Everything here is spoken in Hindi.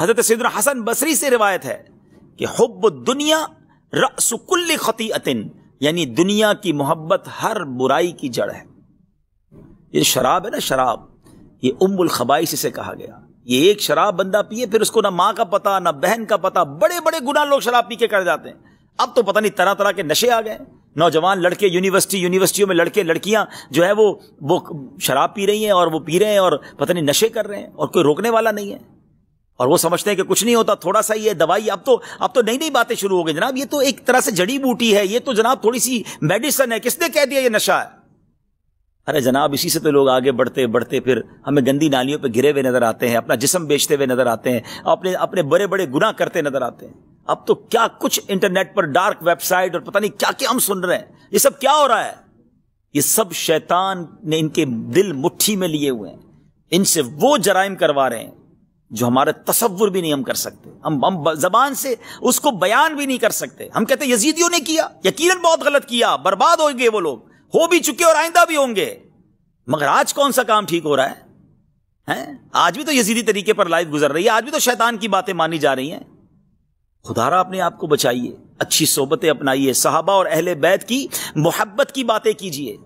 हजरत सैद हसन बसरी से रिवायत है कि हब दुनिया रसुकुल्ल खती अतिन यानी दुनिया की मोहब्बत हर बुराई की जड़ है ये शराब है ना शराब ये उम्बुल खबाइश इसे कहा गया ये एक शराब बंदा पिए फिर उसको ना माँ का पता ना बहन का पता बड़े बड़े गुना लोग शराब पी के कर जाते हैं अब तो पता नहीं तरह तरह के नशे आ गए नौजवान लड़के यूनिवर्सिटी यूनिवर्सिटियों में लड़के लड़कियां जो है वो वो शराब पी रही हैं और वो पी रहे हैं और पता नहीं नशे कर रहे हैं और कोई रोकने वाला नहीं है और वो समझते हैं कि कुछ नहीं होता थोड़ा सा ये दवाई अब तो अब तो नई नई बातें शुरू हो गई जनाब ये तो एक तरह से जड़ी बूटी है ये तो जनाब थोड़ी सी मेडिसन है किसने कह दिया ये नशा है अरे जनाब इसी से तो लोग आगे बढ़ते बढ़ते फिर हमें गंदी नालियों पर घिरे हुए नजर आते हैं अपना जिसम बेचते हुए नजर आते हैं अपने अपने बड़े बड़े गुना करते नजर आते हैं अब तो क्या कुछ इंटरनेट पर डार्क वेबसाइट और पता नहीं क्या क्या हम सुन रहे हैं ये सब क्या हो रहा है ये सब शैतान ने इनके दिल मुट्ठी में लिए हुए हैं इनसे वो जराइम करवा रहे हैं जो हमारे तस्वुर भी नहीं हम कर सकते हम हम जबान से उसको बयान भी नहीं कर सकते हम कहते यजीदियों ने किया यकीनन बहुत गलत किया बर्बाद हो गए वो लोग हो भी चुके और आइंदा भी होंगे मगर आज कौन सा काम ठीक हो रहा है हैं? आज भी तो यजीदी तरीके पर लाइफ गुजर रही है आज भी तो शैतान की बातें मानी जा रही हैं खुदारा अपने आप को बचाइए अच्छी सोबतें अपनाइए सहाबा और अहले बैत की मोहब्बत की बातें कीजिए